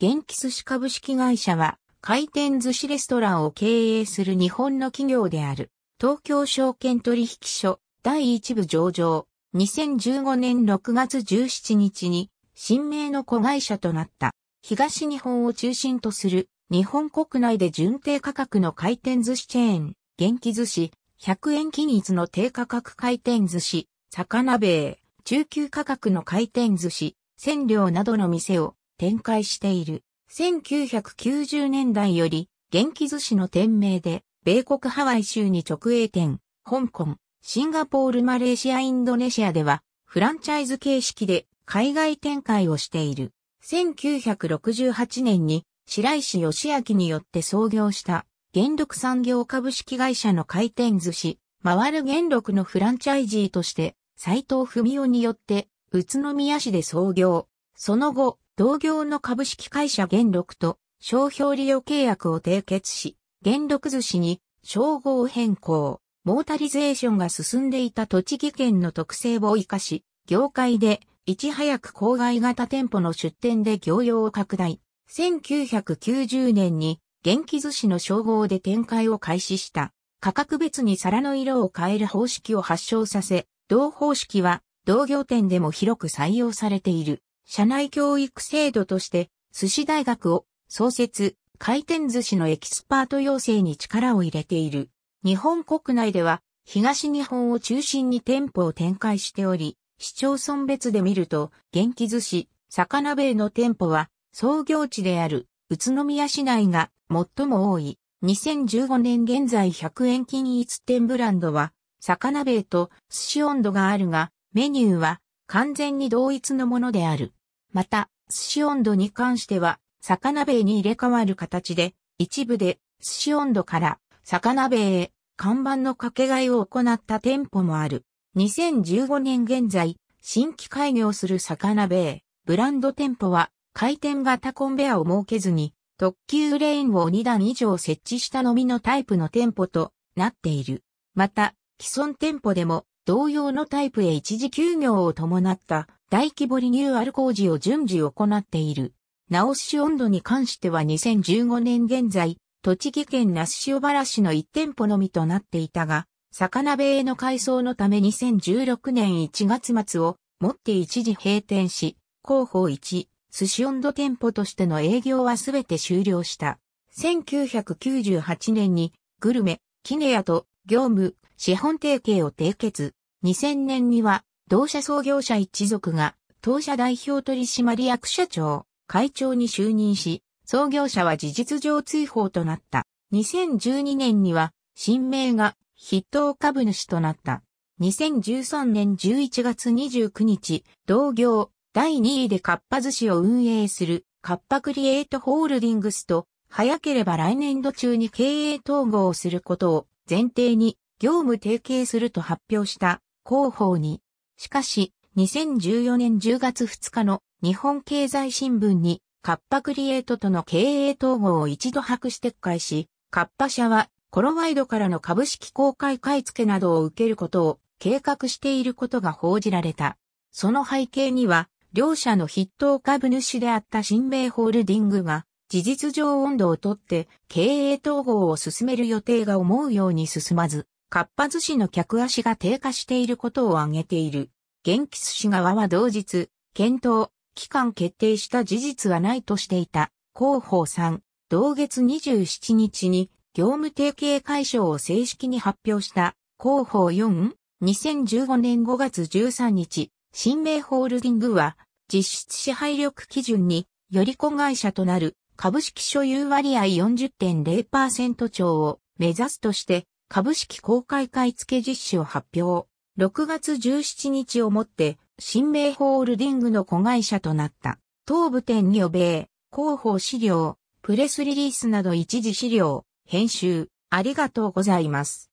元気寿司株式会社は、回転寿司レストランを経営する日本の企業である、東京証券取引所第一部上場、2015年6月17日に、新名の子会社となった、東日本を中心とする、日本国内で純低価格の回転寿司チェーン、元気寿司、100円均一の低価格回転寿司、魚米、中級価格の回転寿司、千両などの店を展開している。1990年代より、元気寿司の店名で、米国ハワイ州に直営店、香港、シンガポールマレーシアインドネシアでは、フランチャイズ形式で海外展開をしている。1968年に白石義明によって創業した元禄産業株式会社の回転寿司、回る元禄のフランチャイジーとして、斎藤文夫によって宇都宮市で創業。その後、同業の株式会社元禄と商標利用契約を締結し、元禄寿司に称号変更、モータリゼーションが進んでいた栃木県の特性を活かし、業界でいち早く郊外型店舗の出店で業用を拡大。1990年に元気寿司の称号で展開を開始した。価格別に皿の色を変える方式を発祥させ、同方式は同業店でも広く採用されている。社内教育制度として寿司大学を創設、回転寿司のエキスパート養成に力を入れている。日本国内では東日本を中心に店舗を展開しており、市町村別で見ると、元気寿司、魚米の店舗は創業地である宇都宮市内が最も多い。2015年現在100円均一店ブランドは、魚米と寿司温度があるが、メニューは完全に同一のものである。また、寿司温度に関しては、魚米に入れ替わる形で、一部で寿司温度から魚米へ看板の掛け替えを行った店舗もある。2015年現在、新規開業する魚米、ブランド店舗は、回転型コンベアを設けずに、特急レーンを2段以上設置したのみのタイプの店舗となっている。また、既存店舗でも同様のタイプへ一時休業を伴った大規模リニューアル工事を順次行っている。直し温度に関しては2015年現在、栃木県那須塩原市の1店舗のみとなっていたが、魚部への改装のため2016年1月末をもって一時閉店し、広報1、寿司温度店舗としての営業はすべて終了した。1998年にグルメ、キネヤと業務、資本提携を締結。2000年には、同社創業者一族が、当社代表取締役社長、会長に就任し、創業者は事実上追放となった。2012年には、新名が筆頭株主となった。2013年11月29日、同業第2位でカッパ寿司を運営するカッパクリエイトホールディングスと、早ければ来年度中に経営統合をすることを前提に業務提携すると発表した広報に、しかし2014年10月2日の日本経済新聞にカッパクリエイトとの経営統合を一度白紙撤回し、カッパ社はコロワイドからの株式公開買い付けなどを受けることを計画していることが報じられた。その背景には、両社の筆頭株主であった新米ホールディングが、事実上温度をとって経営統合を進める予定が思うように進まず、かっぱ寿司の客足が低下していることを挙げている。元気寿司側は同日、検討、期間決定した事実はないとしていた。広報さん、同月27日に業務提携解消を正式に発表した広報 4?2015 年5月13日、新名ホールディングは実質支配力基準により子会社となる株式所有割合40.0%超を目指すとして、株式公開買付実施を発表。6月17日をもって、新名ホールディングの子会社となった。東部店に予米、広報資料、プレスリリースなど一時資料、編集、ありがとうございます。